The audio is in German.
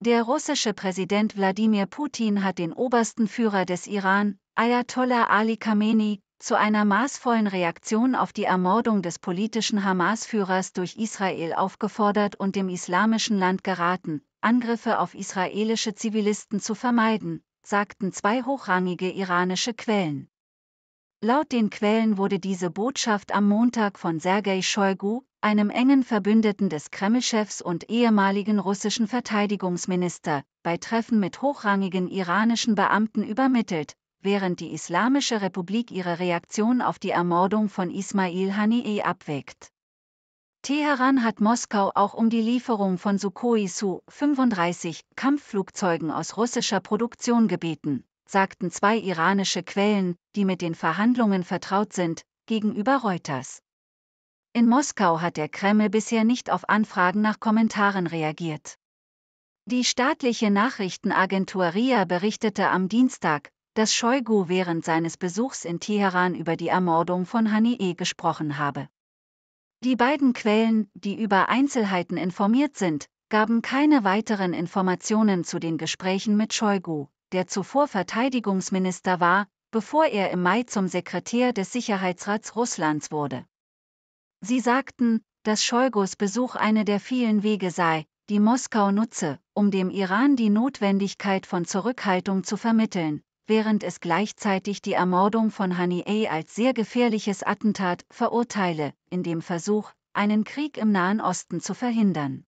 Der russische Präsident Wladimir Putin hat den obersten Führer des Iran, Ayatollah Ali Khamenei, zu einer maßvollen Reaktion auf die Ermordung des politischen Hamas-Führers durch Israel aufgefordert und dem islamischen Land geraten, Angriffe auf israelische Zivilisten zu vermeiden, sagten zwei hochrangige iranische Quellen. Laut den Quellen wurde diese Botschaft am Montag von Sergei Shoigu, einem engen Verbündeten des Kremlchefs und ehemaligen russischen Verteidigungsminister, bei Treffen mit hochrangigen iranischen Beamten übermittelt, während die Islamische Republik ihre Reaktion auf die Ermordung von Ismail Haniyeh abwägt. Teheran hat Moskau auch um die Lieferung von Sukhoi Su-35 Kampfflugzeugen aus russischer Produktion gebeten, sagten zwei iranische Quellen, die mit den Verhandlungen vertraut sind, gegenüber Reuters. In Moskau hat der Kreml bisher nicht auf Anfragen nach Kommentaren reagiert. Die staatliche Nachrichtenagentur RIA berichtete am Dienstag, dass Shoigu während seines Besuchs in Teheran über die Ermordung von Haniyeh gesprochen habe. Die beiden Quellen, die über Einzelheiten informiert sind, gaben keine weiteren Informationen zu den Gesprächen mit Shoigu, der zuvor Verteidigungsminister war, bevor er im Mai zum Sekretär des Sicherheitsrats Russlands wurde. Sie sagten, dass Scheugos Besuch eine der vielen Wege sei, die Moskau nutze, um dem Iran die Notwendigkeit von Zurückhaltung zu vermitteln, während es gleichzeitig die Ermordung von Haniyeh als sehr gefährliches Attentat verurteile, in dem Versuch, einen Krieg im Nahen Osten zu verhindern